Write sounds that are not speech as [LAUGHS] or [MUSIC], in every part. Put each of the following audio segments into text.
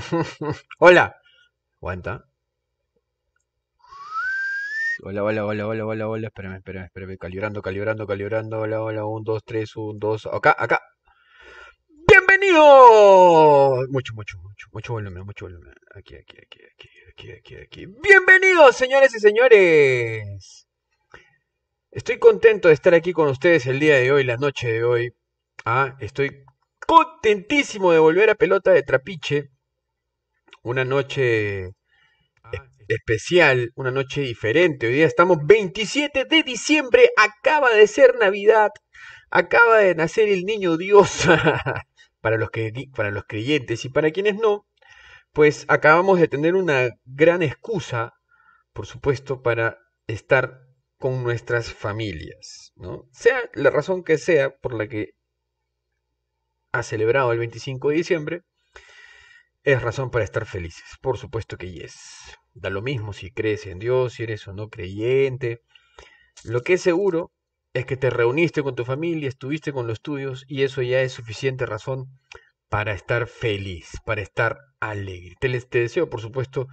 [LAUGHS] hola. Aguanta. Hola, hola, hola, hola, hola, hola. Espérame, espérame, espérame. Calibrando, calibrando, calibrando. Hola, hola. 1, 2, 3, 1, 2 Acá, acá. Bienvenidos. Mucho, mucho, mucho, mucho volumen, mucho volumen. Aquí, aquí, aquí, aquí, aquí, aquí, aquí. Bienvenidos, señores y señores. Estoy contento de estar aquí con ustedes el día de hoy, la noche de hoy. Ah, estoy contentísimo de volver a pelota de trapiche una noche especial, una noche diferente. Hoy día estamos 27 de diciembre, acaba de ser Navidad, acaba de nacer el niño Dios [LAUGHS] para, los que, para los creyentes y para quienes no, pues acabamos de tener una gran excusa, por supuesto, para estar con nuestras familias, ¿no? Sea la razón que sea por la que ha celebrado el 25 de diciembre, es razón para estar felices. Por supuesto que yes. Da lo mismo si crees en Dios, si eres o no creyente. Lo que es seguro es que te reuniste con tu familia, estuviste con los tuyos y eso ya es suficiente razón para estar feliz, para estar alegre. Te, deseo, por supuesto,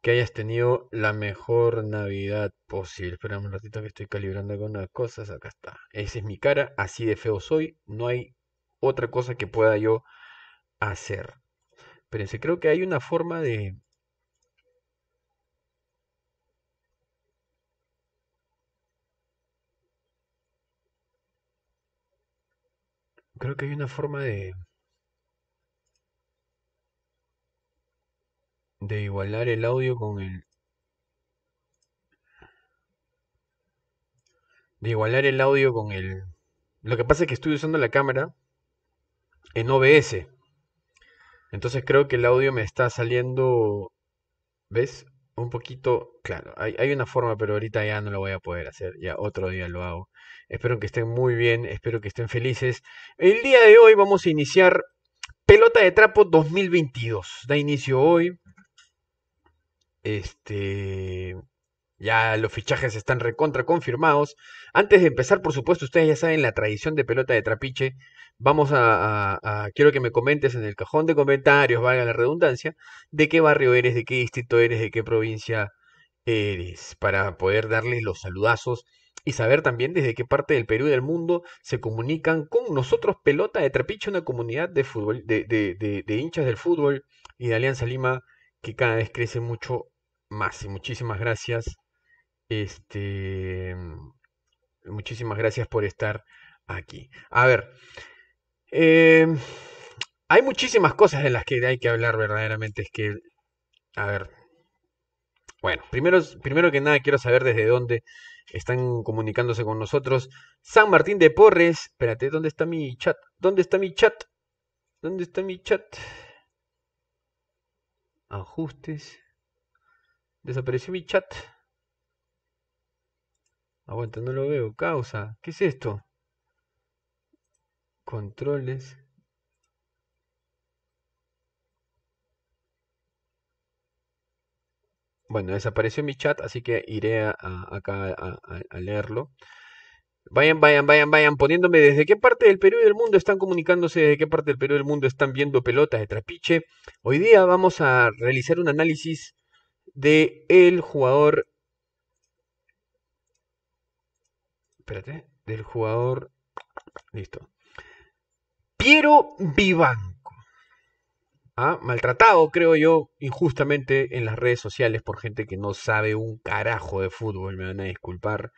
que hayas tenido la mejor Navidad posible. Espera un ratito que estoy calibrando algunas cosas. Acá está. Esa es mi cara, así de feo soy. No hay otra cosa que pueda yo hacer. Espérense, creo que hay una forma de... Creo que hay una forma de... De igualar el audio con el... De igualar el audio con el... Lo que pasa es que estoy usando la cámara en OBS. Entonces creo que el audio me está saliendo, ¿ves? Un poquito, claro, hay, hay, una forma, pero ahorita ya no lo voy a poder hacer, ya otro día lo hago. Espero que estén muy bien, espero que estén felices. El día de hoy vamos a iniciar Pelota de Trapo 2022. Da inicio hoy. Este, ya los fichajes están recontra confirmados. Antes de empezar, por supuesto, ustedes ya saben la tradición de pelota de trapiche. Vamos a, quiero que me comentes en el cajón de comentarios, valga la redundancia, de qué barrio eres, de qué distrito eres, de qué provincia eres, para poder darles los saludazos y saber también desde qué parte del Perú y del mundo se comunican con nosotros, pelota de trapiche, una comunidad de de, hinchas del fútbol y de Alianza Lima que cada vez crece mucho más. Y muchísimas gracias este, mm, muchísimas gracias por estar aquí. A ver, em, hay muchísimas cosas de las que hay que hablar verdaderamente. Es que, a ver, bueno, primero, primero que nada quiero saber desde dónde están comunicándose con nosotros. San Martín de Porres, espérate, ¿dónde está mi chat? ¿Dónde está mi chat? ¿Dónde está mi chat? Ajustes. Desapareció mi chat. Aguanta, no lo veo. Causa, ¿qué es esto? Controles. Bueno, desapareció mi chat, así que iré acá a, leerlo. Vayan, vayan, vayan, vayan poniéndome desde qué parte del Perú y del mundo están comunicándose, desde qué parte del Perú y del mundo están viendo pelotas de trapiche. Hoy día vamos a realizar un análisis de el jugador espérate, del jugador, listo. Piero Vivanco. ha ¿ah? Maltratado, creo yo, injustamente en las redes sociales por gente que no sabe un carajo de fútbol, me van a disculpar.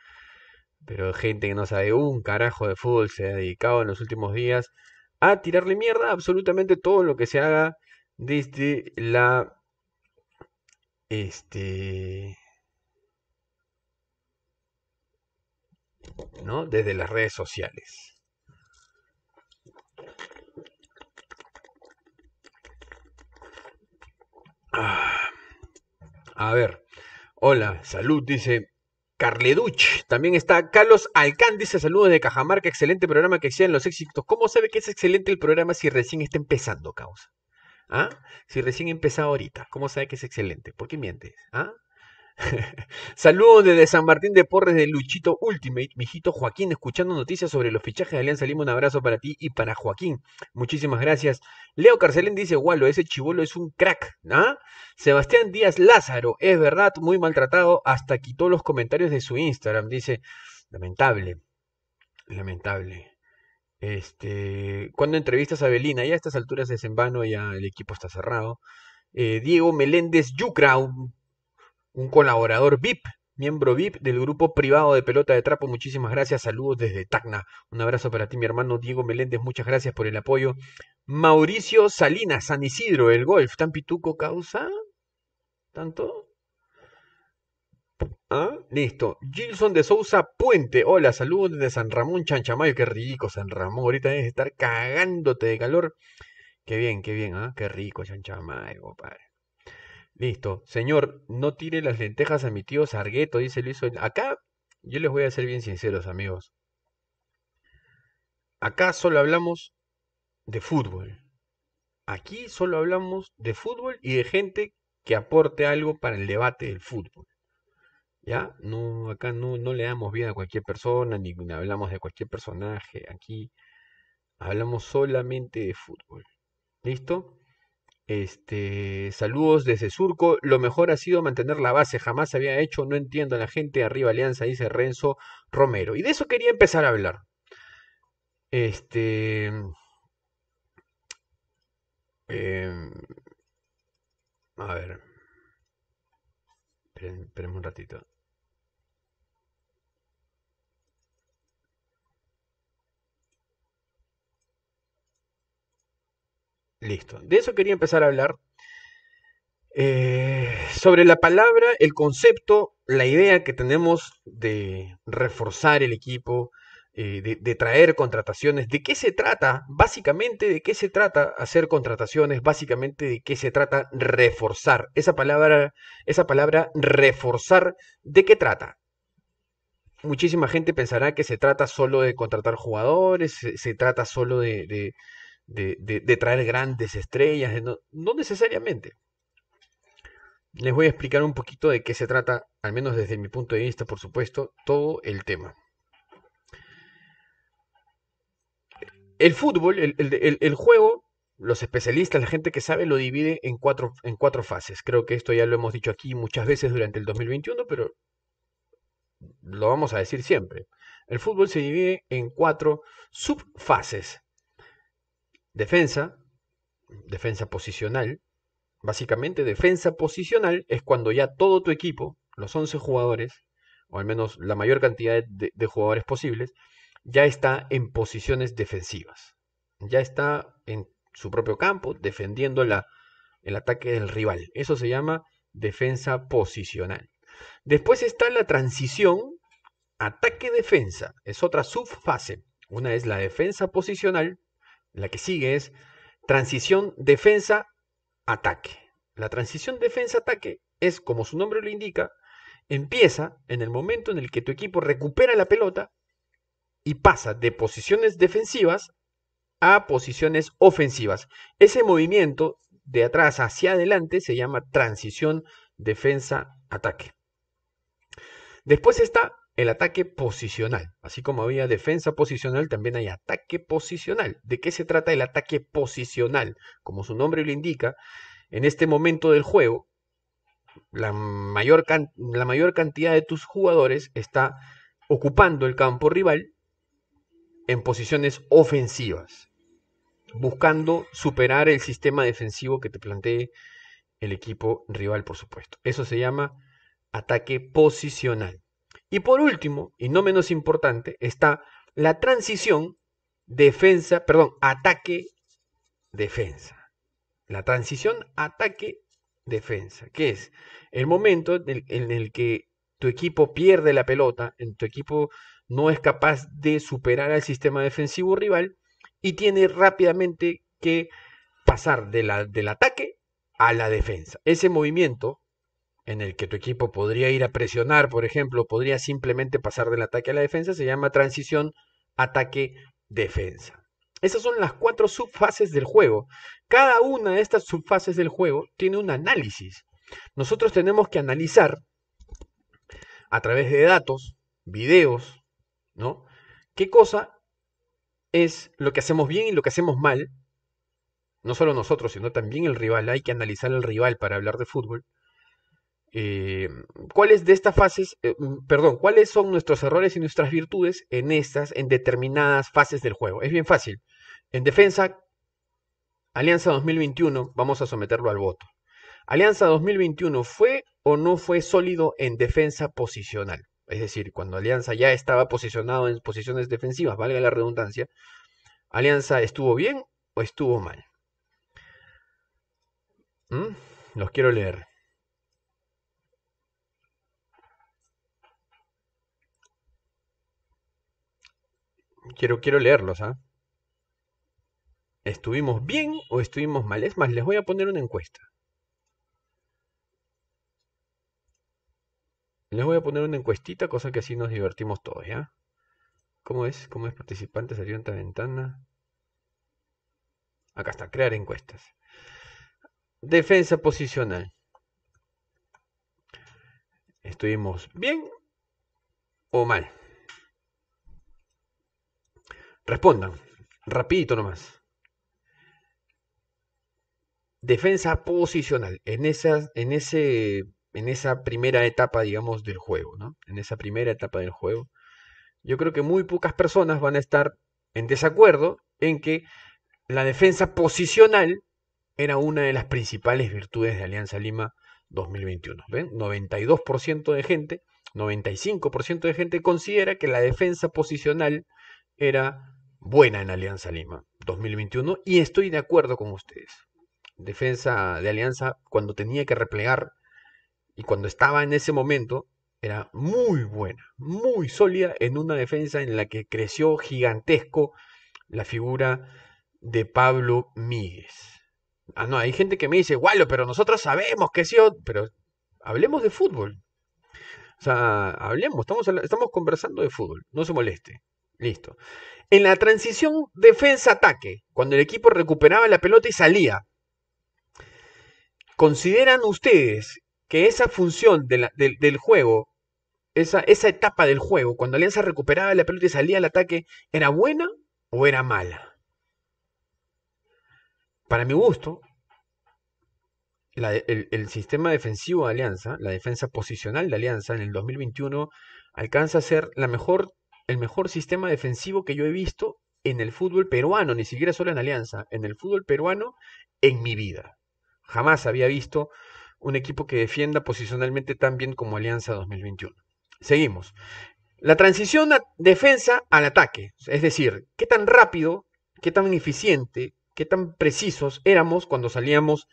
Pero gente que no sabe un carajo de fútbol se ha dedicado en los últimos días a tirarle mierda absolutamente todo lo que se haga desde la este ¿no? Desde las redes sociales. Ah. a ver, hola, salud, dice Carleduch. También está Carlos Alcán, dice saludos de Cajamarca, excelente programa que sean los éxitos. ¿Cómo sabe que es excelente el programa si recién está empezando, causa? ¿Ah? Si recién empezó ahorita, ¿cómo sabe que es excelente? ¿Por qué mientes? ¿Ah? [LAUGHS] Saludos desde San Martín de Porres de Luchito Ultimate, mijito Joaquín, escuchando noticias sobre los fichajes de Alianza Lima. Un abrazo para ti y para Joaquín. Muchísimas gracias. Leo Carcelén dice, gualo, ese chivolo es un crack, ¿ah? Sebastián Díaz Lázaro, es verdad, muy maltratado, hasta quitó los comentarios de su Instagram. Dice, lamentable, lamentable. Este, cuando entrevistas a Belina, ya a estas alturas es en vano, ya el equipo está cerrado. Eh, Diego Meléndez Yucra, un colaborador VIP, miembro VIP del grupo privado de pelota de trapo. Muchísimas gracias. Saludos desde Tacna. Un abrazo para ti, mi hermano Diego Meléndez. Muchas gracias por el apoyo. Mauricio Salinas, San Isidro, el golf. ¿Tan pituco causa? ¿Tanto? Ah, listo. Gilson de Sousa Puente. Hola, saludos desde San Ramón Chanchamayo. Qué rico, San Ramón. Ahorita debes estar cagándote de calor. Qué bien, qué bien, ¿ah? Qué rico, Chanchamayo, padre. Listo. Señor, no tire las lentejas a mi tío Sargueto, dice Luis. Acá, yo les voy a ser bien sinceros, amigos. Acá solo hablamos de fútbol. Aquí solo hablamos de fútbol y de gente que aporte algo para el debate del fútbol. ¿Ya? No, acá no, no le damos vida a cualquier persona, ni hablamos de cualquier personaje. Aquí hablamos solamente de fútbol. ¿Listo? Este, saludos desde Surco. Lo mejor ha sido mantener la base. Jamás se había hecho. No entiendo la gente. Arriba Alianza, dice Renzo Romero. Y de eso quería empezar a hablar. Este. Em, a ver. esperemos un ratito. Listo. De eso quería empezar a hablar. Eh, sobre la palabra, el concepto, la idea que tenemos de reforzar el equipo, eh, de, traer contrataciones, de qué se trata, básicamente de qué se trata hacer contrataciones, básicamente de qué se trata reforzar. Esa palabra, esa palabra reforzar, ¿de qué trata? Muchísima gente pensará que se trata solo de contratar jugadores, se, trata solo de de, traer grandes estrellas, no, necesariamente. Les voy a explicar un poquito de qué se trata, al menos desde mi punto de vista, por supuesto, todo el tema. El fútbol, el, el, juego, los especialistas, la gente que sabe, lo divide en cuatro, en cuatro fases. Creo que esto ya lo hemos dicho aquí muchas veces durante el 2021, pero lo vamos a decir siempre. El fútbol se divide en cuatro subfases. Defensa, defensa posicional. Básicamente, defensa posicional es cuando ya todo tu equipo, los 11 jugadores, o al menos la mayor cantidad de, jugadores posibles, ya está en posiciones defensivas. Ya está en su propio campo defendiendo el ataque del rival. Eso se llama defensa posicional. Después está la transición ataque-defensa. Es otra subfase. Una es la defensa posicional la que sigue es transición defensa-ataque. La transición defensa-ataque es, como su nombre lo indica, empieza en el momento en el que tu equipo recupera la pelota y pasa de posiciones defensivas a posiciones ofensivas. Ese movimiento de atrás hacia adelante se llama transición defensa-ataque. Después está el ataque posicional. Así como había defensa posicional, también hay ataque posicional. ¿De qué se trata el ataque posicional? Como su nombre lo indica, en este momento del juego, la mayor, la mayor cantidad de tus jugadores está ocupando el campo rival en posiciones ofensivas, buscando superar el sistema defensivo que te plantee el equipo rival, por supuesto. Eso se llama ataque posicional. Y por último, y no menos importante, está la transición defensa, perdón, ataque defensa. La transición ataque defensa, que es el momento en el, que tu equipo pierde la pelota, en tu equipo no es capaz de superar al sistema defensivo rival y tiene rápidamente que pasar del ataque a la defensa. Ese movimiento en el que tu equipo podría ir a presionar, por ejemplo, podría simplemente pasar del ataque a la defensa, se llama transición ataque-defensa. Esas son las cuatro subfases del juego. Cada una de estas subfases del juego tiene un análisis. Nosotros tenemos que analizar a través de datos, videos, ¿no? ¿Qué cosa es lo que hacemos bien y lo que hacemos mal? No solo nosotros, sino también el rival. Hay que analizar al rival para hablar de fútbol. Eh, cuáles de estas fases, eh, perdón, cuáles son nuestros errores y nuestras virtudes en estas, en determinadas fases del juego. Es bien fácil. En defensa, Alianza 2021, vamos a someterlo al voto. Alianza 2021 fue o no fue sólido en defensa posicional. Es decir, cuando Alianza ya estaba posicionado en posiciones defensivas, valga la redundancia, Alianza estuvo bien o estuvo mal. ¿Mm? Los quiero leer. Quiero, leerlos, ¿ah? ¿Estuvimos bien o estuvimos mal? Es más, les voy a poner una encuesta. Les voy a poner una encuestita, cosa que así nos divertimos todos, ¿Cómo es? ¿Cómo es participante? Salió en ventana. Acá está, crear encuestas. Defensa posicional. ¿Estuvimos bien o mal? Respondan. Rapidito nomás. Defensa posicional. En, en, ese, en esa primera etapa, digamos, del juego, ¿no? En esa primera etapa del juego. Yo creo que muy pocas personas van a estar en desacuerdo en que la defensa posicional era una de las principales virtudes de Alianza Lima 2021. ¿Ven? 92% de gente, 95% de gente considera que la defensa posicional era buena en Alianza Lima 2021 y estoy de acuerdo con ustedes. Defensa de Alianza cuando tenía que replegar y cuando estaba en ese momento era muy buena, muy sólida en una defensa en la que creció gigantesco la figura de Pablo Míguez. Ah, no, hay gente que me dice, Gualo, pero nosotros sabemos que sí, pero hablemos de fútbol. O sea, hablemos, estamos, estamos conversando de fútbol, no se moleste. Listo. En la transición defensa-ataque, cuando el equipo recuperaba la pelota y salía, ¿consideran ustedes que esa función del juego, esa, etapa del juego, cuando Alianza recuperaba la pelota y salía al ataque, era buena o era mala? Para mi gusto, el, el, sistema defensivo de Alianza, la defensa posicional de Alianza en el 2021, alcanza a ser la mejor el mejor sistema defensivo que yo he visto en el fútbol peruano, ni siquiera solo en Alianza, en el fútbol peruano en mi vida. Jamás había visto un equipo que defienda posicionalmente tan bien como Alianza 2021. Seguimos. La transición defensa al ataque, es decir, qué tan rápido, qué tan eficiente, qué tan precisos éramos cuando salíamos,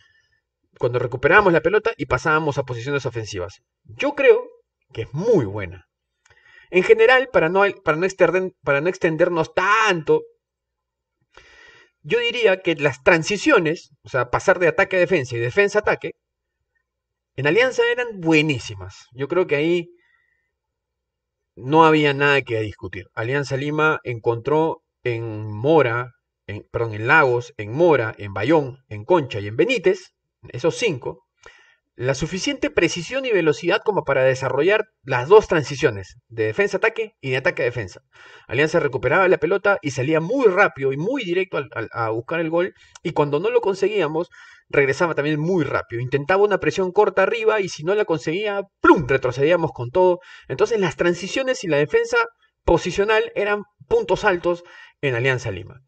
cuando recuperábamos la pelota y pasábamos a posiciones ofensivas. Yo creo que es muy buena. En general, para no, para no, extendernos tanto, yo diría que las transiciones, o sea, pasar de ataque a defensa y defensa a ataque, en Alianza eran buenísimas. Yo creo que ahí no había nada que discutir. Alianza Lima encontró en Mora, en, perdón, en Lagos, en Mora, en Bayón, en Concha y en Benítez, esos cinco, la suficiente precisión y velocidad como para desarrollar las dos transiciones, de defensa-ataque y de ataque-defensa. Alianza recuperaba la pelota y salía muy rápido y muy directo a, buscar el gol, y cuando no lo conseguíamos, regresaba también muy rápido. Intentaba una presión corta arriba y si no la conseguía, ¡plum!, retrocedíamos con todo. Entonces las transiciones y la defensa posicional eran puntos altos en Alianza Lima.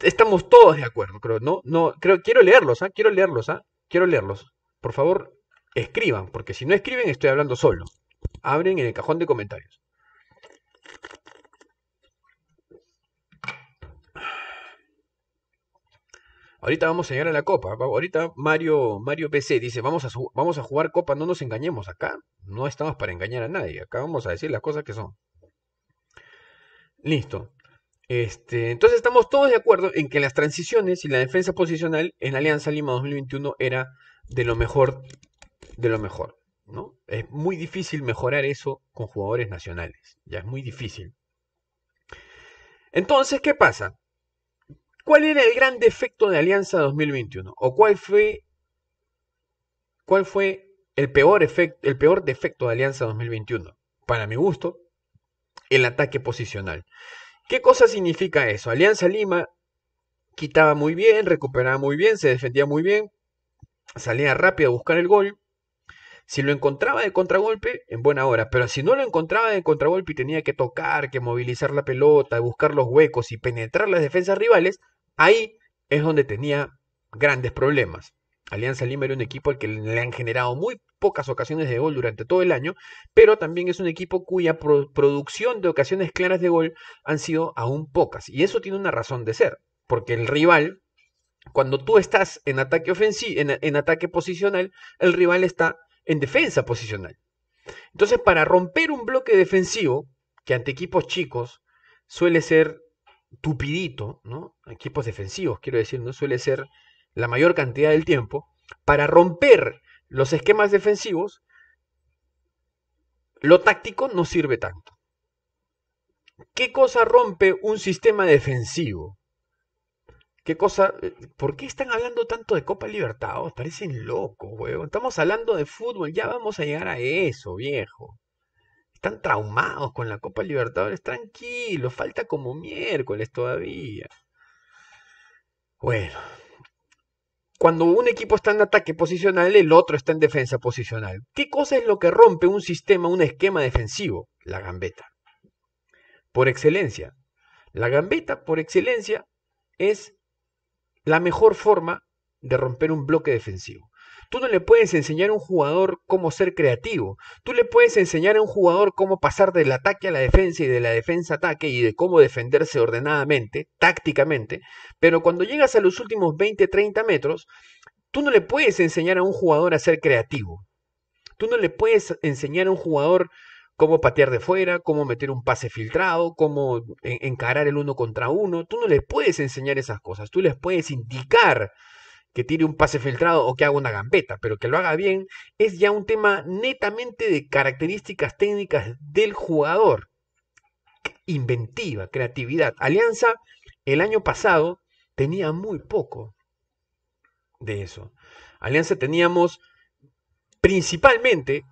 Estamos todos de acuerdo, creo, ¿no? no creo, quiero leerlos, ¿ah? Quiero leerlos, ¿ah? Quiero leerlos por favor, escriban, porque si no escriben estoy hablando solo. Abren en el cajón de comentarios. Ahorita vamos a llegar a la copa. Ahorita Mario, Mario PC dice, vamos a, vamos a jugar copa, no nos engañemos. Acá no estamos para engañar a nadie. Acá vamos a decir las cosas que son. Listo. Este, entonces estamos todos de acuerdo en que las transiciones y la defensa posicional en Alianza Lima 2021 era de lo mejor de lo mejor. ¿no? Es muy difícil mejorar eso con jugadores nacionales. Ya es muy difícil. Entonces, ¿qué pasa? ¿Cuál era el gran defecto de Alianza 2021? ¿O cuál fue, cuál fue el, peor el peor defecto de Alianza 2021? Para mi gusto, el ataque posicional. ¿Qué cosa significa eso? Alianza Lima quitaba muy bien, recuperaba muy bien, se defendía muy bien, salía rápido a buscar el gol. Si lo encontraba de contragolpe, en buena hora, pero si no lo encontraba de contragolpe y tenía que tocar, que movilizar la pelota, buscar los huecos y penetrar las defensas rivales, ahí es donde tenía grandes problemas. Alianza Lima era un equipo al que le han generado muy pocas ocasiones de gol durante todo el año, pero también es un equipo cuya producción de ocasiones claras de gol han sido aún pocas. Y eso tiene una razón de ser, porque el rival cuando tú estás en ataque, ofensivo, en, ataque posicional, el rival está en defensa posicional. Entonces, para romper un bloque defensivo, que ante equipos chicos suele ser tupidito, ¿no? Equipos defensivos, quiero decir, ¿no? Suele ser la mayor cantidad del tiempo. Para romper los esquemas defensivos, lo táctico no sirve tanto. ¿Qué cosa rompe un sistema defensivo? ¿Qué cosa? ¿Por qué están hablando tanto de Copa Libertadores? Parecen locos, weón. Estamos hablando de fútbol, ya vamos a llegar a eso, viejo. Están traumados con la Copa Libertadores, tranquilo, falta como miércoles todavía. Bueno, cuando un equipo está en ataque posicional, el otro está en defensa posicional. ¿Qué cosa es lo que rompe un sistema, un esquema defensivo? La gambeta. Por excelencia. La gambeta, por excelencia, es la mejor forma de romper un bloque defensivo. Tú no le puedes enseñar a un jugador cómo ser creativo. Tú le puedes enseñar a un jugador cómo pasar del ataque a la defensa y de la defensa a ataque y de cómo defenderse ordenadamente, tácticamente. Pero cuando llegas a los últimos 20, 30 metros, tú no le puedes enseñar a un jugador a ser creativo. Tú no le puedes enseñar a un jugador cómo patear de fuera, cómo meter un pase filtrado, cómo encarar el uno contra uno. Tú no les puedes enseñar esas cosas, tú les puedes indicar que tire un pase filtrado o que haga una gambeta, pero que lo haga bien es ya un tema netamente de características técnicas del jugador. Inventiva, creatividad. Alianza el año pasado tenía muy poco de eso. Alianza teníamos principalmente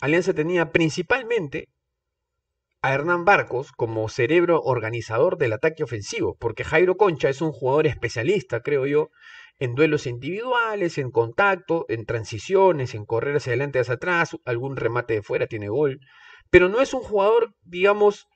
Alianza tenía principalmente a Hernán Barcos como cerebro organizador del ataque ofensivo, porque Jairo Concha es un jugador especialista, creo yo, en duelos individuales, en contacto, en transiciones, en correr hacia adelante, hacia atrás, algún remate de fuera tiene gol, pero no es un jugador, digamos,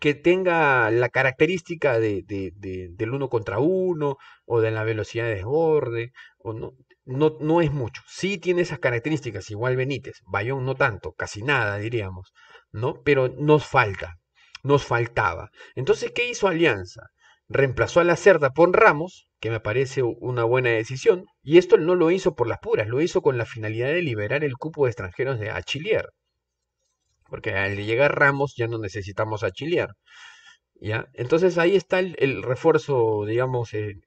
que tenga la característica de, del uno contra uno o de la velocidad de desborde. O no no, es mucho. Sí tiene esas características, igual Benítez, Bayón no tanto, casi nada diríamos, ¿no? Pero nos falta, nos faltaba. Entonces, ¿qué hizo Alianza? Reemplazó a la cerda por Ramos, que me parece una buena decisión, y esto no lo hizo por las puras, lo hizo con la finalidad de liberar el cupo de extranjeros de Achillier. Porque al llegar Ramos ya no necesitamos a Achillier. ¿ya? Entonces ahí está el, refuerzo, digamos, en,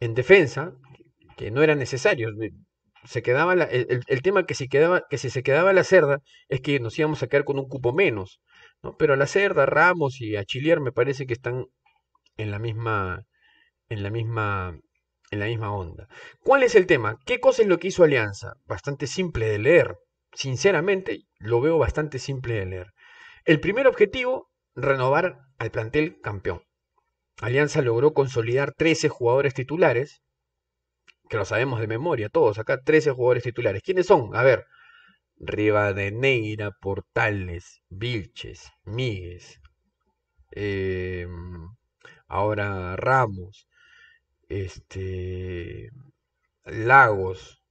en defensa, que no eran necesarios. Eh, se quedaba el, tema que si, quedaba, que si se quedaba la cerda es que nos íbamos a quedar con un cupo menos. Pero a la cerda, Ramos y a me parece que están en la misma. En la misma en la misma onda. ¿Cuál es el tema? ¿Qué cosa es lo que hizo Alianza? Bastante simple de leer. Sinceramente, lo veo bastante simple de leer. El primer objetivo, renovar al plantel campeón. Alianza logró consolidar 13 jugadores titulares, que lo sabemos de memoria todos, acá 13 jugadores titulares. ¿Quiénes son? A ver, Rivadeneira, Portales, Vilches, Míguez, em, ahora Ramos, este, Lagos,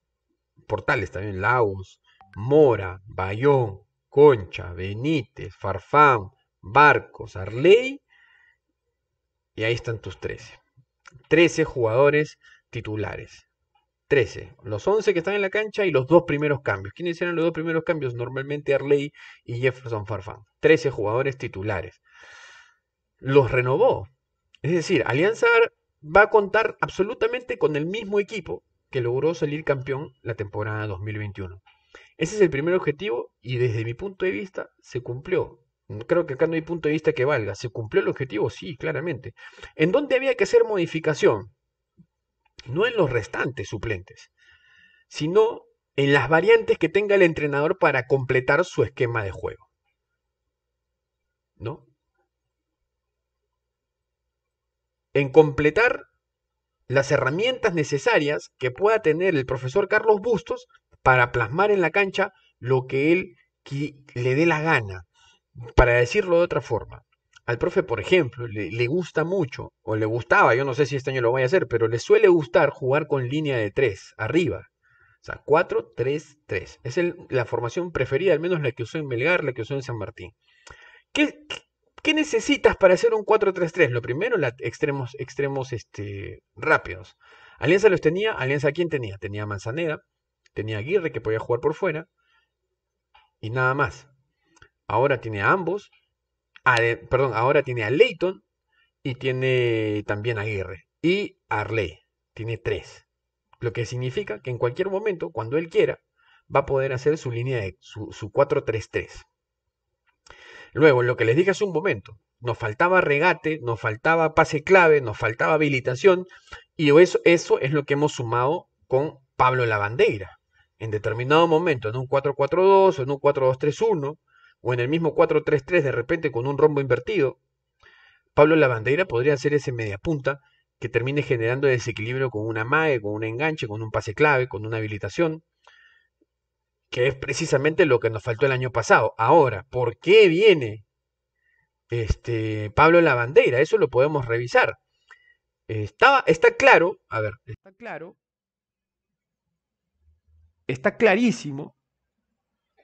Portales también, Lagos, Mora, Bayón, Concha, Benítez, Farfán, Barcos, Arley, y ahí están tus 13. 13 jugadores titulares. 13. Los 11 que están en la cancha y los dos primeros cambios. ¿Quiénes eran los dos primeros cambios? Normalmente Arley y Jefferson Farfán. 13 jugadores titulares. Los renovó. Es decir, Alianza va a contar absolutamente con el mismo equipo que logró salir campeón la temporada 2021. Ese es el primer objetivo y desde mi punto de vista se cumplió. Creo que acá no hay punto de vista que valga. ¿Se cumplió el objetivo? Sí, claramente. ¿En dónde había que hacer modificación? no en los restantes suplentes, sino en las variantes que tenga el entrenador para completar su esquema de juego. ¿No? En completar las herramientas necesarias que pueda tener el profesor Carlos Bustos para plasmar en la cancha lo que él le dé la gana, para decirlo de otra forma al profe, por ejemplo, le, gusta mucho, o le gustaba, yo no sé si este año lo vaya a hacer, pero le suele gustar jugar con línea de 3, arriba. O sea, 4-3-3. Es la formación preferida, al menos la que usó en Belgar, la que usó en San Martín. ¿Qué, qué necesitas para hacer un 4-3-3? Lo primero, extremos, extremos este, rápidos. Alianza los tenía, Alianza quién tenía? Tenía Manzaneda, tenía Aguirre que podía jugar por fuera, y nada más. Ahora tiene a ambos, perdón, ahora tiene a Leighton y tiene también a Aguirre y a Arley. Tiene tres. Lo que significa que en cualquier momento, cuando él quiera, va a poder hacer su línea de su, su 4-3-3. Luego, lo que les dije hace un momento, nos faltaba regate, nos faltaba pase clave, nos faltaba habilitación, y eso, eso es lo que hemos sumado con Pablo Lavandeira. En determinado momento, en un 4-4-2 o en un 4-2-3-1, o en el mismo 4-3-3 de repente con un rombo invertido. Pablo Lavandera podría ser ese mediapunta que termine generando desequilibrio con una mague, con un enganche, con un pase clave, con una habilitación, que es precisamente lo que nos faltó el año pasado. Ahora, ¿por qué viene este Pablo Lavandera? Eso lo podemos revisar. está claro, a ver, está claro, está clarísimo,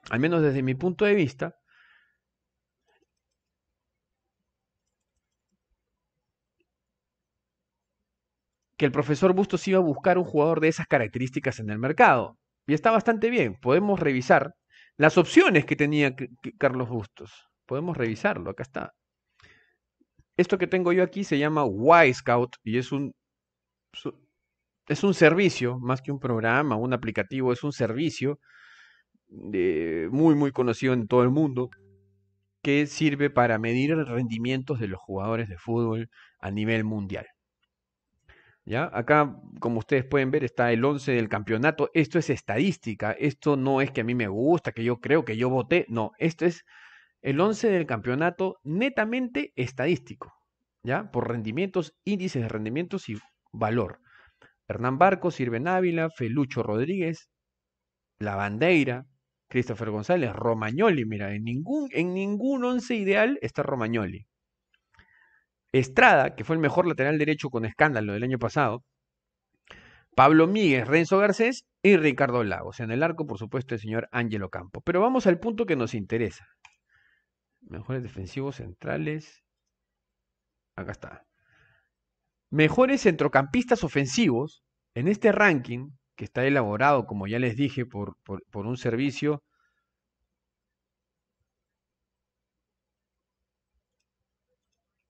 al menos desde mi punto de vista, que el profesor Bustos iba a buscar un jugador de esas características en el mercado. Y está bastante bien. Podemos revisar las opciones que tenía Carlos Bustos. Podemos revisarlo. Acá está. Esto que tengo yo aquí se llama Y Scout y es un, es un servicio, más que un programa, un aplicativo, es un servicio muy, muy conocido en todo el mundo que sirve para medir rendimientos de los jugadores de fútbol a nivel mundial. ¿Ya? Acá, como ustedes pueden ver, está el 11 del campeonato. Esto es estadística. Esto no es que a mí me gusta, que yo creo que yo voté. No, esto es el 11 del campeonato netamente estadístico. ¿Ya? Por rendimientos, índices de rendimientos y valor. Hernán Barco, Sirven Ávila, Felucho Rodríguez, La Bandeira, Christopher González, Romagnoli. Mira, en ningún, en ningún once ideal está Romagnoli. Estrada, que fue el mejor lateral derecho con escándalo del año pasado, Pablo Míguez, Renzo Garcés y Ricardo Lagos. En el arco, por supuesto, el señor Ángelo Campo. Pero vamos al punto que nos interesa. Mejores defensivos centrales. Acá está. Mejores centrocampistas ofensivos. En este ranking, que está elaborado, como ya les dije, por, por un servicio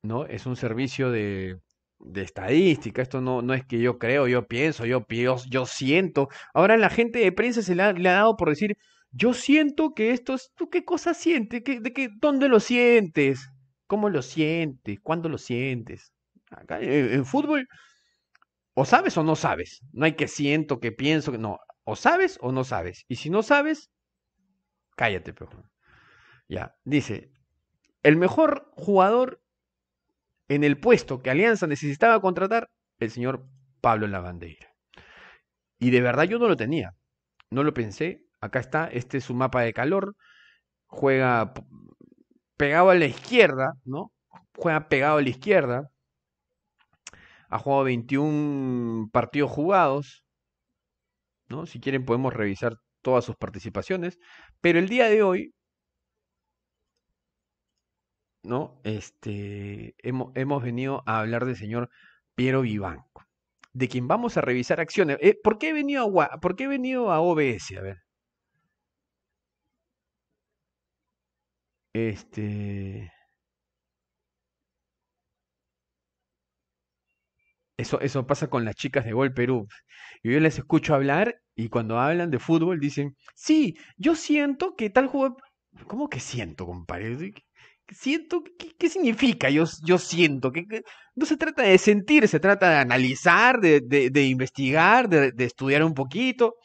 ¿no? Es un servicio de, estadística, esto no, no, es que yo creo, yo pienso, yo, yo siento. Ahora la gente de prensa se le ha, dado por decir, yo siento que esto es, ¿tú qué cosa sientes? de qué, ¿Dónde lo sientes? ¿Cómo lo sientes? ¿Cuándo lo sientes? Eh, en, fútbol, o sabes o no sabes. No hay que siento, que pienso, no. O sabes o no sabes. Y si no sabes, cállate, pero. Ya, dice, el mejor jugador en el puesto que Alianza necesitaba contratar, el señor Pablo Lavandeira. Y de verdad yo no lo tenía, no lo pensé. Acá está, este es su mapa de calor. Juega pegado a la izquierda, ¿no? Juega pegado a la izquierda. Ha jugado 21 partidos jugados, ¿no? Si quieren podemos revisar todas sus participaciones. Pero el día de hoy ¿no? Este, hemos, venido a hablar del señor Piero Vivanco, de quien vamos a revisar acciones. Eh, ¿por, qué he venido a, he venido a OBS? A ver. Este. Eso, eso, pasa con las chicas de Gol Perú. yo les escucho hablar y cuando hablan de fútbol dicen, sí, yo siento que tal juego. ¿Cómo que siento, compadre? siento, ¿qué, significa? Yo, yo siento, que, no se trata de sentir, se trata de analizar, de, investigar, de, estudiar un poquito.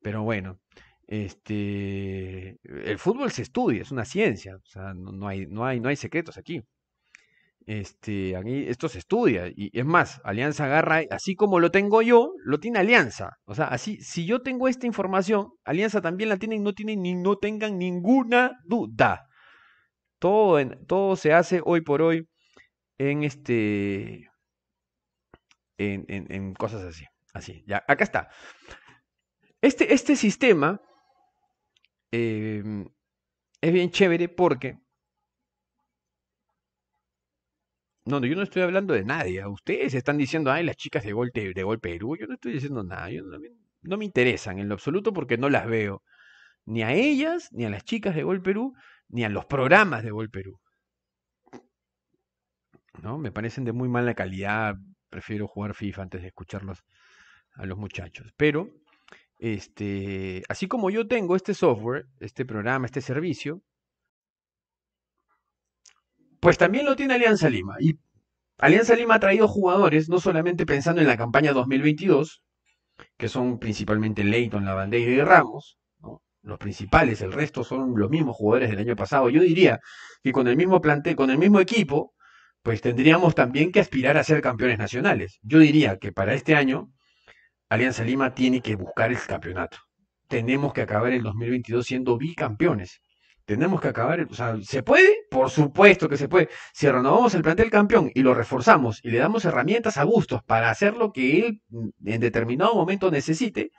Pero bueno, este, el fútbol se estudia, es una ciencia, sea, no, hay, no, hay, no hay secretos aquí. Este, esto se estudia, y es más, Alianza agarra, así como lo tengo yo, lo tiene Alianza. O sea, así, si yo tengo esta información, Alianza también la tiene y no, tiene, ni, no tengan ninguna duda todo, todo se hace hoy por hoy en este. En, cosas así. Así, ya, acá está. Este, este sistema em, es bien chévere porque. No, yo no estoy hablando de nadie. Ustedes están diciendo, ay, las chicas de Gol, de Perú. Yo no estoy diciendo nada. no, no me interesan en lo absoluto porque no las veo. Ni a ellas, ni a las chicas de Gol Perú ni a los programas de Vol Perú. ¿No? Me parecen de muy mala calidad, prefiero jugar FIFA antes de escucharlos a los muchachos. Pero, este, así como yo tengo este software, este programa, este servicio, pues también lo tiene Alianza Lima. Y Alianza Lima ha traído jugadores, no solamente pensando en la campaña 2022, que son principalmente Leighton, Lavandeira y Ramos, los principales, el resto son los mismos jugadores del año pasado. Yo diría que con el mismo plantel, con el mismo equipo, pues tendríamos también que aspirar a ser campeones nacionales. Yo diría que para este año Alianza Lima tiene que buscar el campeonato. Tenemos que acabar el 2022 siendo bicampeones. Tenemos que acabar, o sea, ¿se puede? Por supuesto que se puede. Si renovamos el plantel campeón y lo reforzamos y le damos herramientas a gustos para hacer lo que él en determinado momento necesite,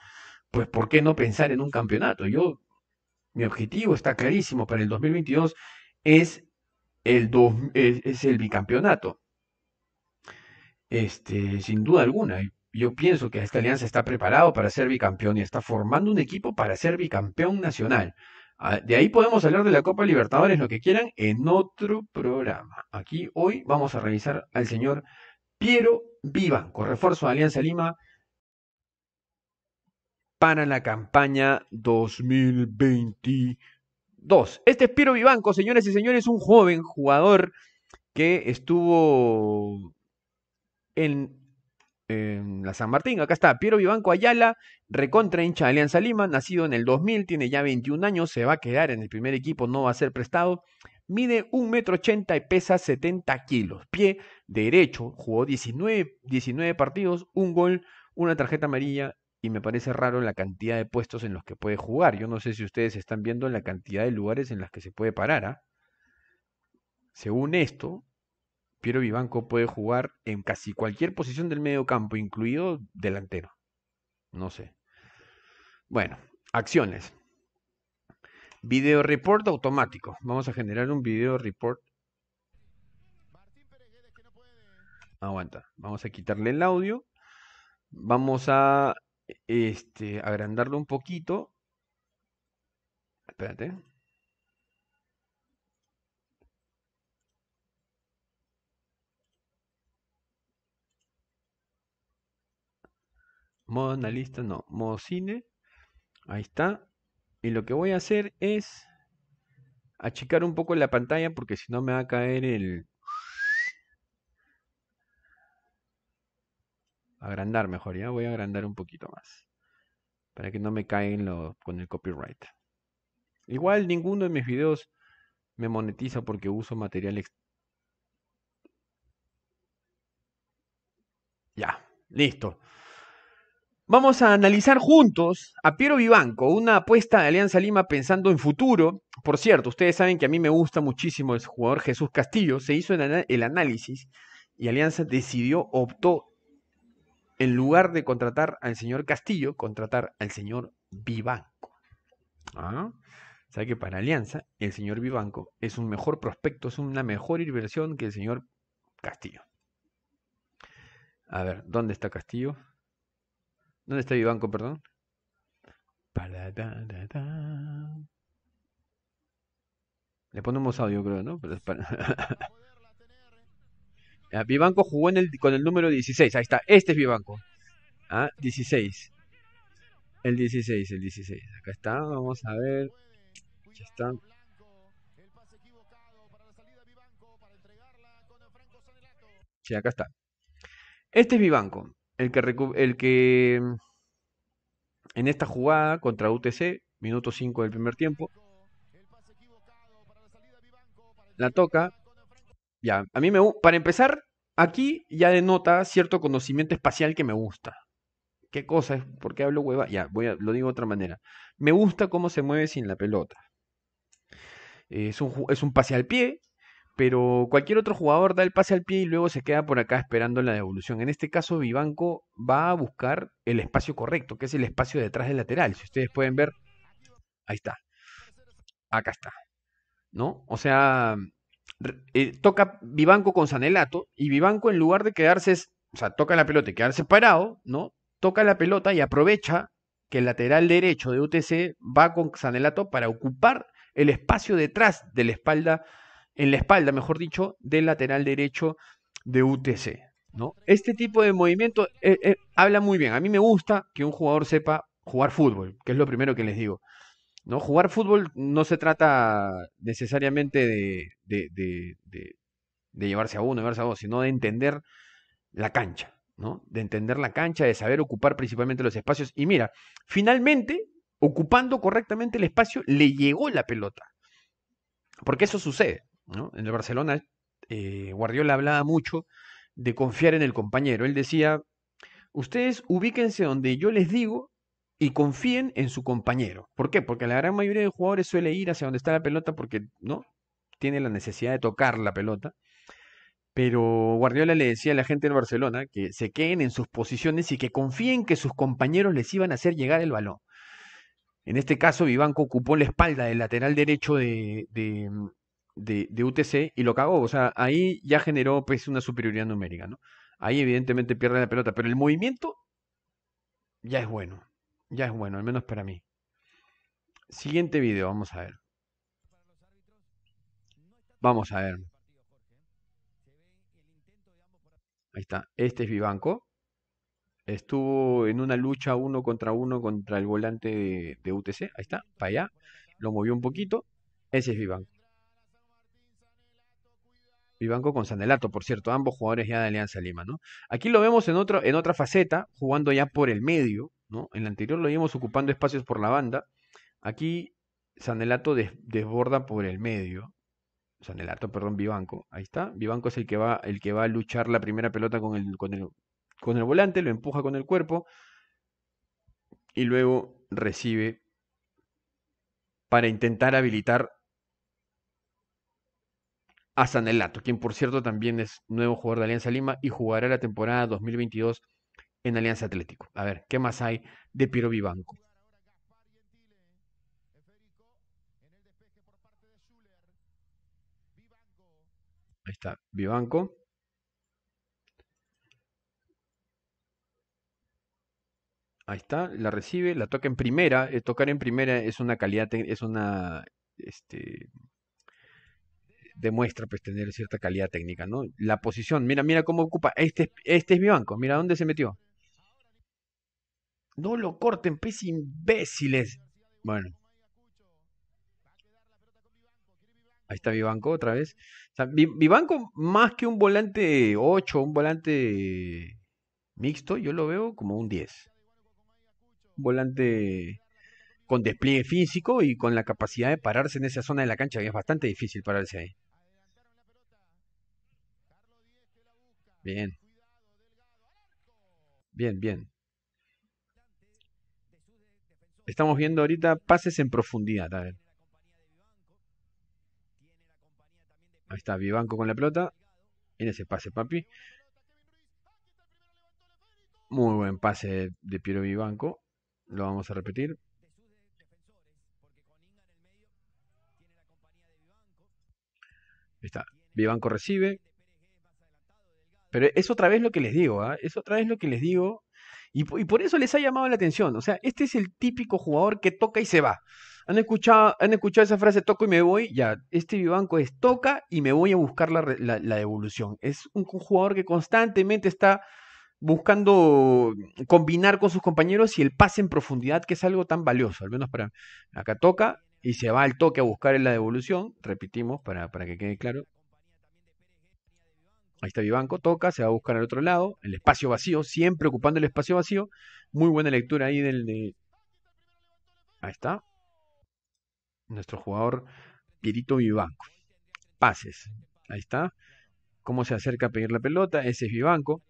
pues ¿por qué no pensar en un campeonato? Yo, mi objetivo está clarísimo para el 2022 es el, es, el bicampeonato. Este, sin duda alguna. Yo pienso que esta alianza está preparado para ser bicampeón y está formando un equipo para ser bicampeón nacional. Ah, de ahí podemos hablar de la Copa Libertadores, lo que quieran, en otro programa. Aquí hoy vamos a revisar al señor Piero Vivan, con refuerzo de Alianza Lima, para la campaña 2022. Este es Piero Vivanco, señores y señores, un joven jugador que estuvo en, la San Martín. Acá está, Piero Vivanco Ayala, recontra hincha de Alianza Lima, nacido en el 2000, tiene ya 21 años, se va a quedar en el primer equipo, no va a ser prestado. Mide 1,80 m y pesa 70 kilos. Pie derecho, jugó 19, 19 partidos, un gol, una tarjeta amarilla y me parece raro la cantidad de puestos en los que puede jugar. Yo no sé si ustedes están viendo la cantidad de lugares en los que se puede parar. ¿ah? Según esto, Piero Vivanco puede jugar en casi cualquier posición del medio campo, incluido delantero. No sé. Bueno, acciones. Video report automático. Vamos a generar un video report. Aguanta. Vamos a quitarle el audio. Vamos a e-, este, agrandarlo un poquito. Espérate. Modo analista, no, modo cine. Ahí está. Y lo que voy a hacer es achicar un poco la pantalla porque si no me va a caer el, agrandar mejor, ya voy a agrandar un poquito más. Para que no me caigan con el copyright. Igual ninguno de mis videos me monetiza porque uso material Ya, listo. Vamos a analizar juntos a Piero Vivanco, una apuesta de Alianza Lima pensando en futuro. Por cierto, ustedes saben que a mí me gusta muchísimo el jugador Jesús Castillo. Se hizo el análisis y Alianza decidió, optó en lugar de contratar al señor Castillo, contratar al señor Vivanco. ¿Ah? qué? que para Alianza, el señor Vivanco es un mejor prospecto, es una mejor inversión que el señor Castillo. A ver, ¿dónde está Castillo? ¿Dónde está Vivanco, perdón? Le ponemos audio, creo, ¿no? Pero para... [LAUGHS] Vivanco jugó con el número 16. Ahí está. Este es Vivanco. ¿Ah? 16. El 16, el 16. Acá está. Vamos a ver. ya está. Sí, acá está. Este es Vivanco. El que, el que en esta jugada contra UTC, minuto 5 del primer tiempo, la toca ya, a mí me para empezar, aquí ya denota cierto conocimiento espacial que me gusta. ¿Qué cosa es? ¿Por qué hablo hueva? Ya, voy lo digo de otra manera. Me gusta cómo se mueve sin la pelota. Es un, es un pase al pie, pero cualquier otro jugador da el pase al pie y luego se queda por acá esperando la devolución. En este caso, Vivanco va a buscar el espacio correcto, que es el espacio detrás del lateral. Si ustedes pueden ver, ahí está. Acá está. ¿No? O sea, eh, toca Vivanco con Sanelato y Vivanco en lugar de quedarse, o sea, toca la pelota y quedarse parado, ¿no? Toca la pelota y aprovecha que el lateral derecho de UTC va con Sanelato para ocupar el espacio detrás de la espalda, en la espalda, mejor dicho, del lateral derecho de UTC. ¿no? Este tipo de movimiento eh, eh, habla muy bien. A mí me gusta que un jugador sepa jugar fútbol, que es lo primero que les digo. ¿no? Jugar fútbol no se trata necesariamente de, llevarse a uno, llevarse a dos, sino de entender la cancha, ¿no? De entender la cancha, de saber ocupar principalmente los espacios. Y mira, finalmente, ocupando correctamente el espacio, le llegó la pelota. Porque eso sucede, ¿no? En el Barcelona, eh, Guardiola hablaba mucho de confiar en el compañero. Él decía, ustedes ubíquense donde yo les digo y confíen en su compañero. ¿Por qué? Porque la gran mayoría de jugadores suele ir hacia donde está la pelota porque no tiene la necesidad de tocar la pelota. Pero Guardiola le decía a la gente del Barcelona que se queden en sus posiciones y que confíen que sus compañeros les iban a hacer llegar el balón. En este caso, Vivanco ocupó la espalda del lateral derecho de, de, de, UTC y lo cagó. O sea, ahí ya generó pues, una superioridad numérica, ¿no? Ahí evidentemente pierde la pelota, pero el movimiento ya es bueno ya es bueno, al menos para mí. Siguiente video, vamos a ver. Vamos a ver. Ahí está, este es Vivanco. Estuvo en una lucha uno contra uno contra el volante de, UTC. Ahí está, para allá. Lo movió un poquito. Ese es Vivanco. Vivanco con Sanelato, por cierto, ambos jugadores ya de Alianza Lima, ¿no? Aquí lo vemos en, otro, en otra faceta, jugando ya por el medio, en la anterior lo íbamos ocupando espacios por la banda. Aquí Sanelato desborda por el medio. Sanelato, perdón, Vivanco. Ahí está. Vivanco es el que va, el que va a luchar la primera pelota con el, con con el volante, lo empuja con el cuerpo. Y luego recibe para intentar habilitar a Sanelato, quien por cierto también es nuevo jugador de Alianza Lima y jugará la temporada 2022 en Alianza Atlético. A ver, ¿qué más hay de Piro Vivanco? Ahí está, Vivanco. Ahí está, la recibe, la toca en primera. Eh, tocar en primera es una calidad, es una, este, demuestra pues tener cierta calidad técnica, ¿no? La posición, mira, mira cómo ocupa, este, este es Vivanco, mira dónde se metió. No lo corten, pez pues, imbéciles. Bueno. Ahí está Vivanco otra vez. Vivanco, más que un volante 8, un volante mixto, yo lo veo como un 10. Un volante con despliegue físico y con la capacidad de pararse en esa zona de la cancha, que es bastante difícil pararse ahí. Bien. Bien, bien. Estamos viendo ahorita pases en profundidad. A ver. Ahí está Vivanco con la pelota. En ese pase, papi. Muy buen pase de Piero Vivanco. Lo vamos a repetir. Ahí está. Vivanco recibe. Pero es otra vez lo que les digo, ¿ah? es otra vez lo que les digo y, por eso les ha llamado la atención. O sea, este es el típico jugador que toca y se va. ¿Han escuchado, han escuchado esa frase toco y me voy? Ya, este Vivanco es toca y me voy a buscar la, devolución. Es un, jugador que constantemente está buscando combinar con sus compañeros y el pase en profundidad, que es algo tan valioso, al menos para acá toca y se va al toque a buscar en la devolución, repetimos para que quede claro, Ahí está Vivanco, toca, se va a buscar al otro lado, el espacio vacío, siempre ocupando el espacio vacío. Muy buena lectura ahí del de... Ahí está. Nuestro jugador Pierito Vivanco. Pases. Ahí está. Cómo se acerca a pedir la pelota. Ese es Vivanco.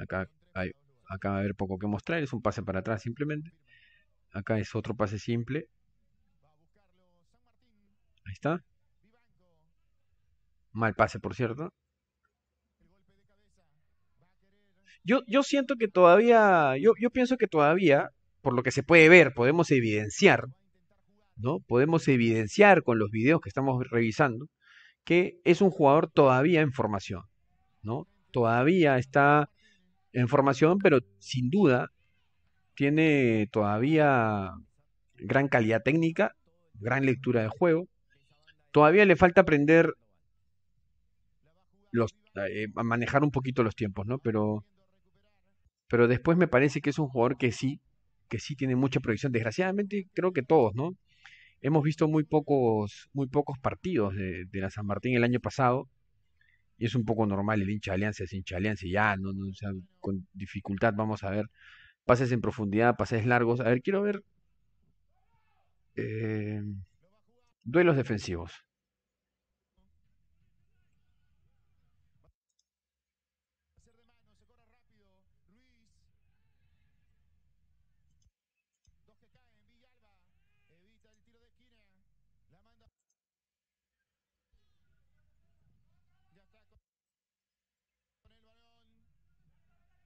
Acá, hay, acá va a haber poco que mostrar. Es un pase para atrás simplemente. Acá es otro pase simple. Ahí está. Mal pase, por cierto. Yo, yo siento que todavía, yo, yo pienso que todavía, por lo que se puede ver, podemos evidenciar, ¿no? Podemos evidenciar con los videos que estamos revisando que es un jugador todavía en formación, ¿no? Todavía está en formación, pero sin duda tiene todavía gran calidad técnica, gran lectura de juego. Todavía le falta aprender los, eh, manejar un poquito los tiempos, ¿no? Pero, pero después me parece que es un jugador que sí, que sí tiene mucha proyección. Desgraciadamente creo que todos, ¿no? Hemos visto muy pocos, muy pocos partidos de, la San Martín el año pasado y es un poco normal el hincha de Alianza es hincha Alianza y ya, no, con dificultad vamos a ver pases en profundidad, pases largos. A ver, quiero ver eh, duelos defensivos.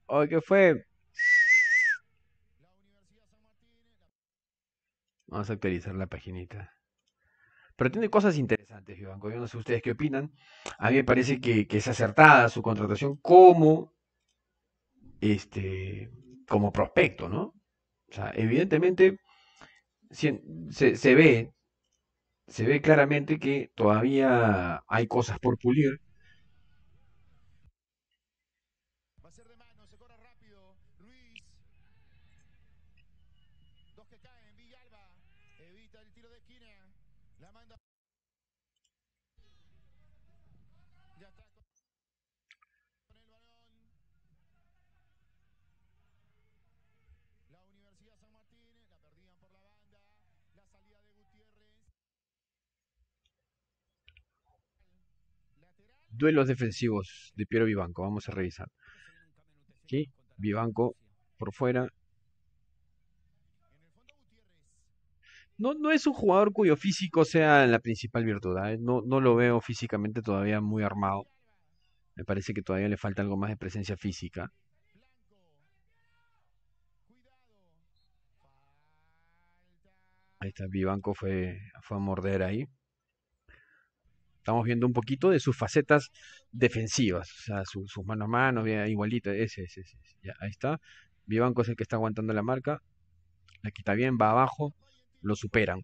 ¿O oh, ¿qué fue. Vamos a actualizar la paginita. Pero tiene cosas interesantes, Vivanco. Yo no sé ustedes qué opinan. A mí me parece que, es acertada su contratación como este como prospecto, ¿no? O sea, evidentemente se ve se ve claramente que todavía hay cosas por pulir Duelos defensivos de Piero Vivanco. Vamos a revisar. Vivanco por fuera. No, no es un jugador cuyo físico sea la principal virtud. ¿ah? No, no lo veo físicamente todavía muy armado. Me parece que todavía le falta algo más de presencia física. Ahí está, Vivanco fue, fue a morder ahí. Estamos viendo un poquito de sus facetas defensivas, o sea, sus manos mano a mano, igualito, ese, ese, ese. ahí está. Vivanco es el que está aguantando la marca. La quita bien, va abajo, lo superan. Eh,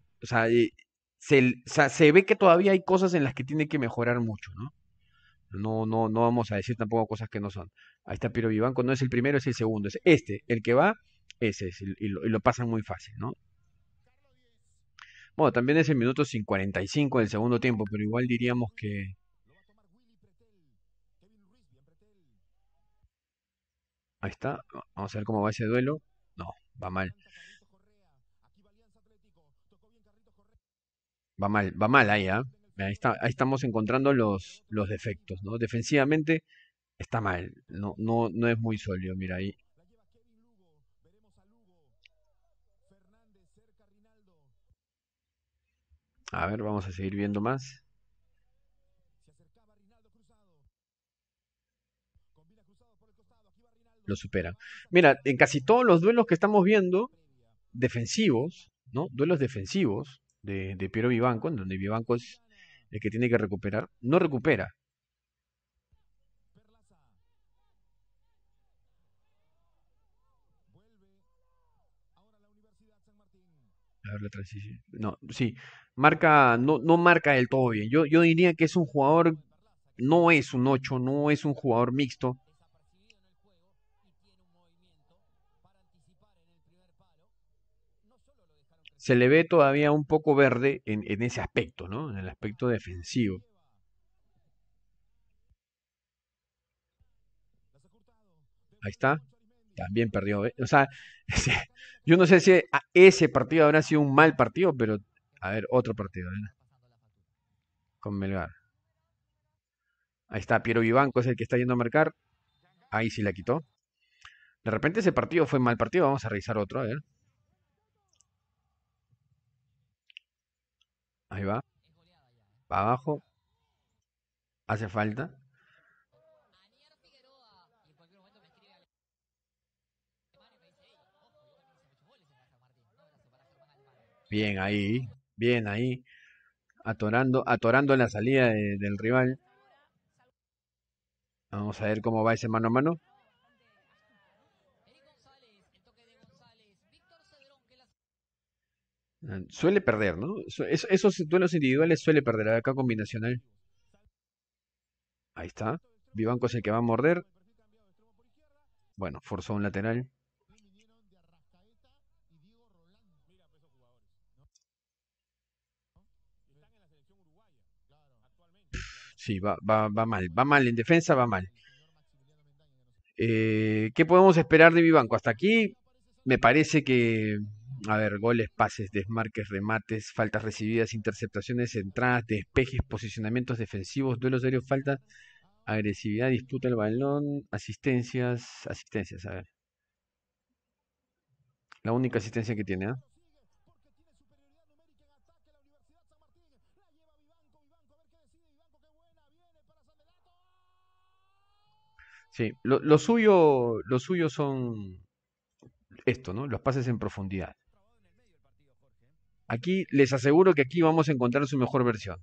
o sea, se, ve que todavía hay cosas en las que tiene que mejorar mucho, ¿no? No, no, no vamos a decir tampoco cosas que no son. Ahí está Piero Vivanco, no es el primero, es el segundo. Es este, el que va, ese es, y lo pasan muy fácil, ¿no? Bueno, también es el minuto 55 del segundo tiempo, pero igual diríamos que... Ahí está. Vamos a ver cómo va ese duelo. No, va mal. Va mal, va mal ahí, ¿eh? Ahí, ahí estamos encontrando los, los defectos, ¿no? Defensivamente está mal, no, no es muy sólido, mira, ahí A ver, vamos a seguir viendo más. Lo supera. Mira, en casi todos los duelos que estamos viendo, defensivos, ¿no? Duelos defensivos de, de Piero Vivanco, en donde Vivanco es el que tiene que recuperar, no recupera. la transición. No, sí. Marca, no, marca del todo bien. Yo, diría que es un jugador, no es un 8, no es un jugador mixto. Se le ve todavía un poco verde en, en ese aspecto, ¿no? En el aspecto defensivo. Ahí está, también perdió. ¿eh? O sea, [LAUGHS] yo no sé si ese partido habrá sido un mal partido, pero a ver, otro partido. ¿eh? Con Melgar. Ahí está, Piero Vivanco es el que está yendo a marcar. Ahí sí la quitó. De repente ese partido fue mal partido. Vamos a revisar otro, a ver. Ahí va. Para abajo. Hace falta. Bien ahí, bien ahí. Atorando, atorando la salida del rival. Vamos a ver cómo va ese mano a mano. Ah, suele perder, ¿no? esos duelos individuales suele perder. Acá combinacional. Ahí está. Vivanco es el que va a morder. Bueno, forzó un lateral. Sí, va, mal, va mal, en defensa va mal. Eh, ¿Qué podemos esperar de Vivanco? Hasta aquí me parece que, a ver, goles, pases, desmarques, remates, faltas recibidas, interceptaciones, entradas, despejes, posicionamientos defensivos, duelos aéreos, falta, agresividad, disputa el balón, asistencias, asistencias, a ver. La única asistencia que tiene, ¿eh? Sí, lo, suyo, lo son esto, ¿no? Los pases en profundidad. Aquí les aseguro que aquí vamos a encontrar su mejor versión.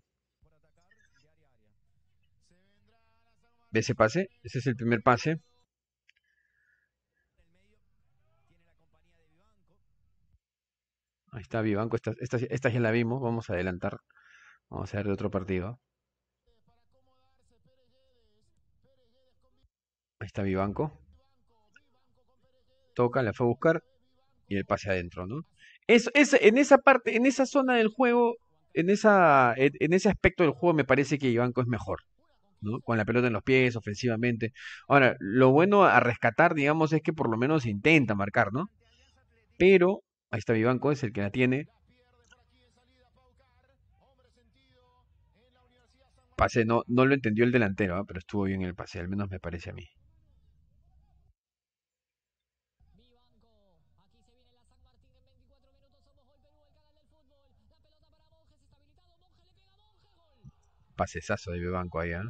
¿Ve ese pase? Ese es el primer pase. Ahí está Vivanco, esta, esta, esta ya la vimos, vamos a adelantar. Vamos a ver de otro partido. Ahí está mi banco. Toca, la fue a buscar y el pase adentro, ¿no? Es, es, en esa parte, en esa zona del juego, en, esa, en, ese aspecto del juego me parece que Vivanco es mejor. ¿no? Con la pelota en los pies, ofensivamente. Ahora, lo bueno a rescatar, digamos, es que por lo menos intenta marcar, ¿no? Pero, ahí está Vivanco, es el que la tiene. Pase, no, no lo entendió el delantero, ¿ah? pero estuvo bien el pase, al menos me parece a mí. pasesazo de Vivanco allá. ¿eh?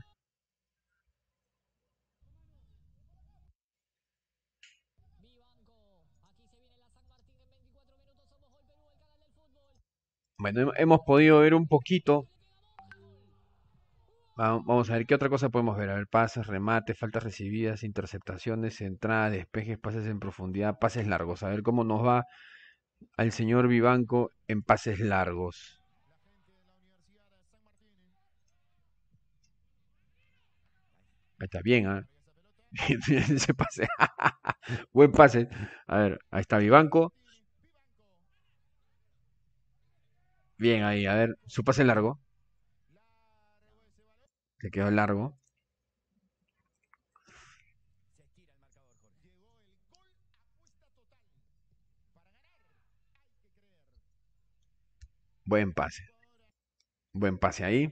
Bueno, hemos podido ver un poquito. Vamos a ver qué otra cosa podemos ver. A ver, pases, remates, faltas recibidas, interceptaciones, entradas, despejes, pases en profundidad, pases largos. A ver cómo nos va al señor Vivanco en pases largos. Está bien, ¿ah? ¿eh? [LAUGHS] Ese pase. [LAUGHS] Buen pase. A ver, ahí está mi banco Bien ahí, a ver, su pase largo. Se quedó largo. Buen pase. Buen pase ahí.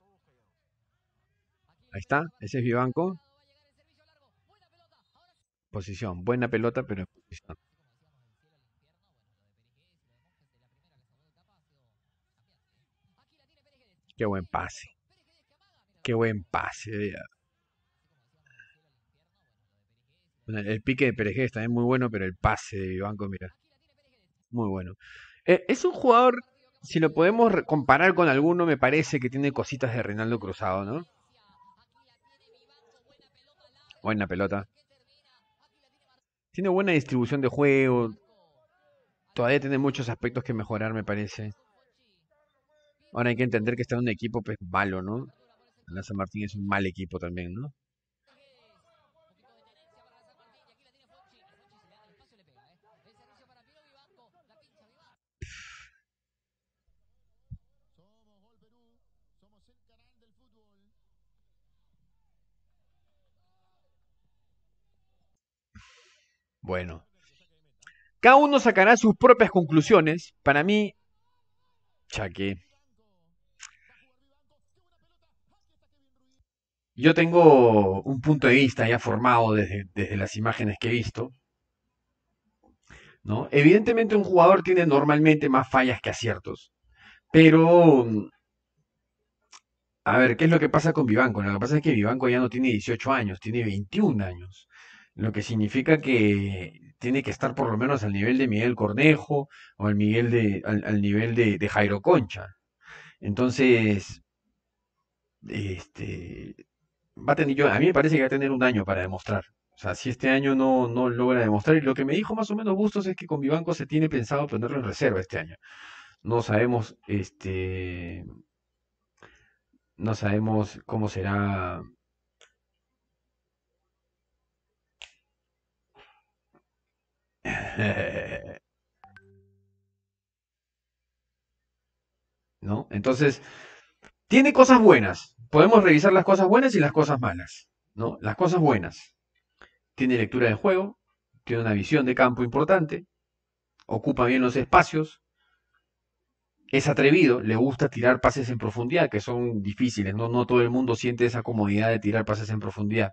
Ahí está, ese es Vivanco. Posición, buena pelota, pero en posición. Qué buen pase. Qué buen pase. El pique de Perejés está también muy bueno, pero el pase de Vivanco, mira. Muy bueno. Eh, es un jugador, si lo podemos comparar con alguno, me parece que tiene cositas de Reinaldo Cruzado, ¿no? Buena pelota. Tiene buena distribución de juego. Todavía tiene muchos aspectos que mejorar, me parece. Ahora hay que entender que está en un equipo pues, malo, ¿no? San Martín es un mal equipo también, ¿no? Bueno. Cada uno sacará sus propias conclusiones. Para mí, ya Yo tengo un punto de vista ya formado desde, las imágenes que he visto. ¿no? Evidentemente un jugador tiene normalmente más fallas que aciertos. Pero, a ver, ¿qué es lo que pasa con Vivanco? Lo que pasa es que Vivanco ya no tiene 18 años, tiene 21 años lo que significa que tiene que estar por lo menos al nivel de Miguel Cornejo o al, Miguel de, al, nivel de, Jairo Concha. Entonces, este, va a, tener, yo, a mí me parece que va a tener un año para demostrar. O sea, si este año no, logra demostrar, y lo que me dijo más o menos Bustos es que con mi banco se tiene pensado ponerlo en reserva este año. No sabemos, este, no sabemos cómo será [LAUGHS] ¿No? Entonces, tiene cosas buenas. Podemos revisar las cosas buenas y las cosas malas. ¿no? Las cosas buenas. Tiene lectura de juego, tiene una visión de campo importante, ocupa bien los espacios, es atrevido, le gusta tirar pases en profundidad, que son difíciles, no, no todo el mundo siente esa comodidad de tirar pases en profundidad.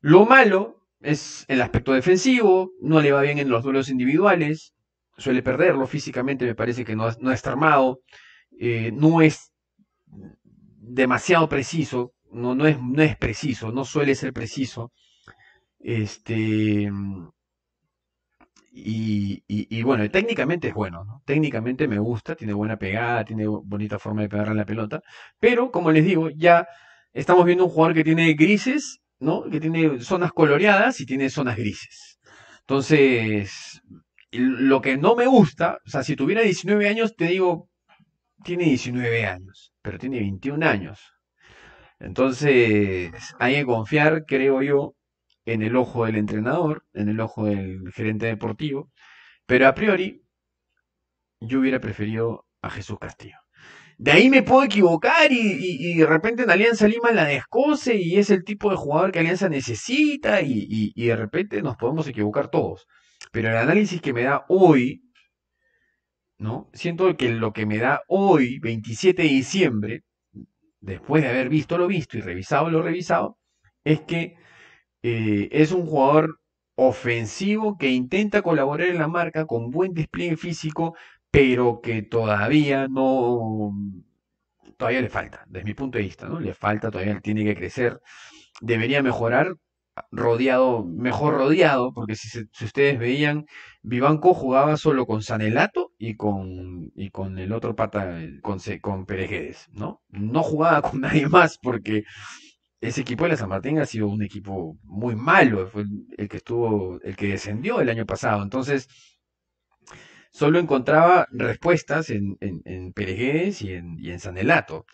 Lo malo es el aspecto defensivo, no le va bien en los duelos individuales, suele perderlo físicamente, me parece que no, está armado, eh, no es demasiado preciso, no, no, es, no es preciso, no suele ser preciso. Este, y, bueno, técnicamente es bueno, técnicamente me gusta, tiene buena pegada, tiene bonita forma de pegar la pelota, pero como les digo, ya estamos viendo un jugador que tiene grises que tiene zonas coloreadas y tiene zonas grises. Entonces, lo que no me gusta, o sea, si tuviera 19 años, te digo, tiene 19 años, pero tiene 21 años. Entonces, hay que confiar, creo yo, en el ojo del entrenador, en el ojo del gerente deportivo, pero a priori, yo hubiera preferido a Jesús Castillo. De ahí me puedo equivocar y, de repente en Alianza Lima la descose y es el tipo de jugador que Alianza necesita y, y, de repente nos podemos equivocar todos. Pero el análisis que me da hoy, ¿no? Siento que lo que me da hoy, 27 de diciembre, después de haber visto lo visto y revisado lo revisado, es que eh, es un jugador ofensivo que intenta colaborar en la marca con buen despliegue físico, pero que todavía no, todavía le falta, desde mi punto de vista, ¿no? Le falta, todavía tiene que crecer, debería mejorar, rodeado, mejor rodeado, porque si, si ustedes veían, Vivanco jugaba solo con Sanelato y con, y con el otro pata, con, con Perejedes, ¿no? No jugaba con [LAUGHS] nadie más porque ese equipo de la San Martín ha sido un equipo muy malo, fue el que estuvo, el que descendió el año pasado, entonces solo encontraba respuestas en, en, y en, y Sanelato.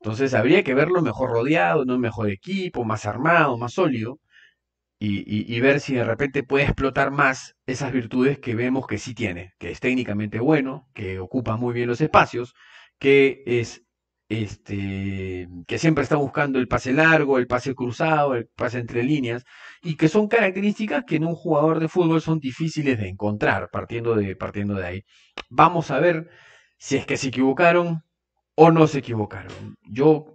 Entonces habría que verlo mejor rodeado, en un mejor equipo, más armado, más sólido, y, ver si de repente puede explotar más esas virtudes que vemos que sí tiene, que es técnicamente bueno, que ocupa muy bien los espacios, que es este, que siempre está buscando el pase largo, el pase cruzado, el pase entre líneas, y que son características que en un jugador de fútbol son difíciles de encontrar, partiendo de, partiendo de ahí. Vamos a ver si es que se equivocaron o no se equivocaron. Yo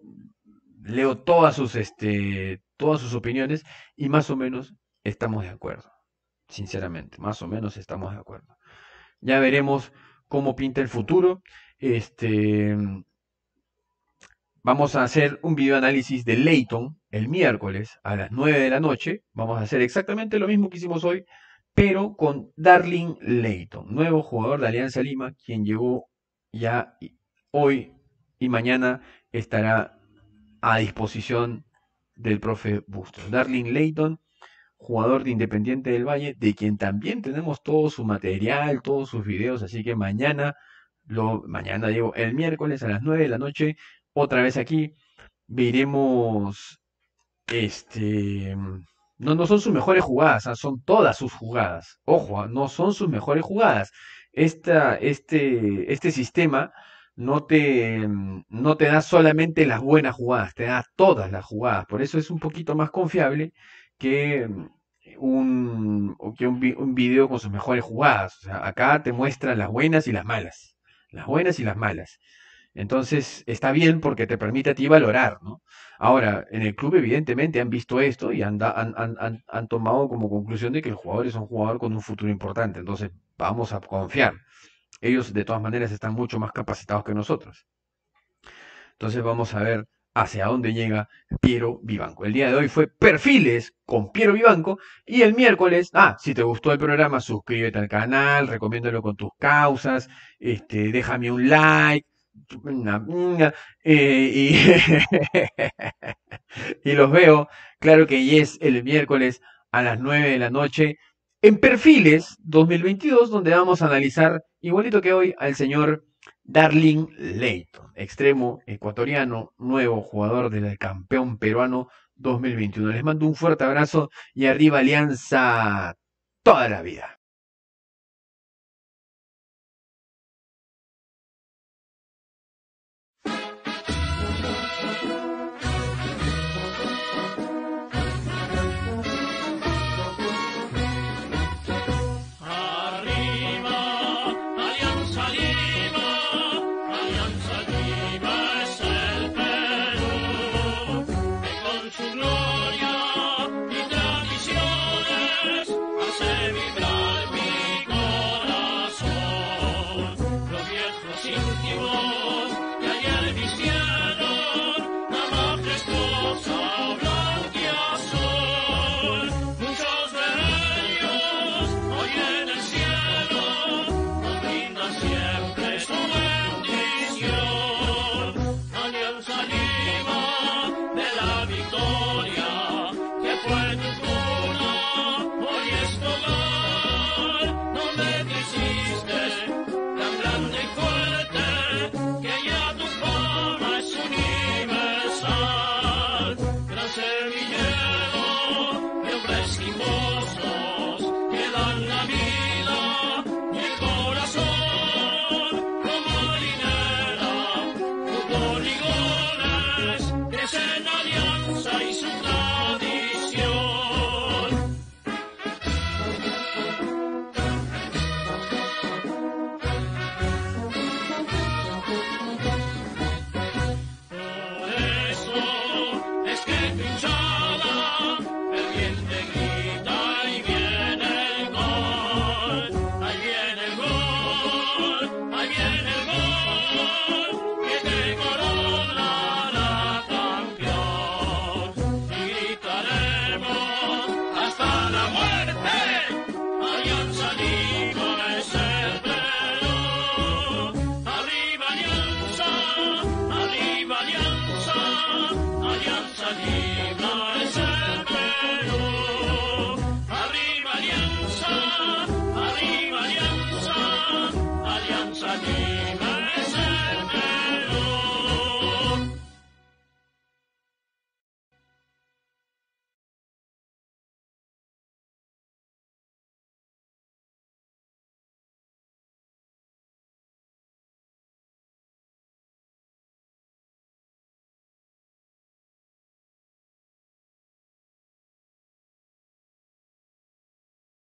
leo todas sus, este, todas sus opiniones y más o menos estamos de acuerdo. Sinceramente, más o menos estamos de acuerdo. Ya veremos cómo pinta el futuro. Este, Vamos a hacer un video análisis de Leighton el miércoles a las 9 de la noche. Vamos a hacer exactamente lo mismo que hicimos hoy, pero con Darling Leighton, nuevo jugador de Alianza Lima, quien llegó ya hoy y mañana estará a disposición del profe Bustos. Darling Leighton, jugador de Independiente del Valle, de quien también tenemos todo su material, todos sus videos, así que mañana, lo, mañana digo, el miércoles a las 9 de la noche otra vez aquí. Veremos. Este. No, no son sus mejores jugadas, son todas sus jugadas. Ojo, ah, no son sus mejores jugadas. Esta, este, este sistema no te, no te da solamente las buenas jugadas, te da todas las jugadas. Por eso es un poquito más confiable que un, que un, video con sus mejores jugadas. acá te muestra las buenas y las malas. Las buenas y las malas. Entonces, está bien porque te permite a ti valorar, ¿no? Ahora, en el club evidentemente han visto esto y han, tomado como conclusión de que el jugador es un jugador con un futuro importante. Entonces, vamos a confiar. Ellos de todas maneras están mucho más capacitados que nosotros. Entonces, vamos a ver hacia dónde llega Piero Vivanco. El día de hoy fue Perfiles con Piero Vivanco y el miércoles, ah, si te gustó el programa, suscríbete al canal, recomiéndalo con tus causas, este, déjame un like, eh, [LAUGHS] y, los veo, claro que y es el miércoles a las 9 de la noche en Perfiles 2022, donde vamos a analizar, igualito que hoy, al señor Darling Leighton, extremo ecuatoriano, nuevo jugador del campeón peruano 2021. Les mando un fuerte abrazo y arriba Alianza toda la vida.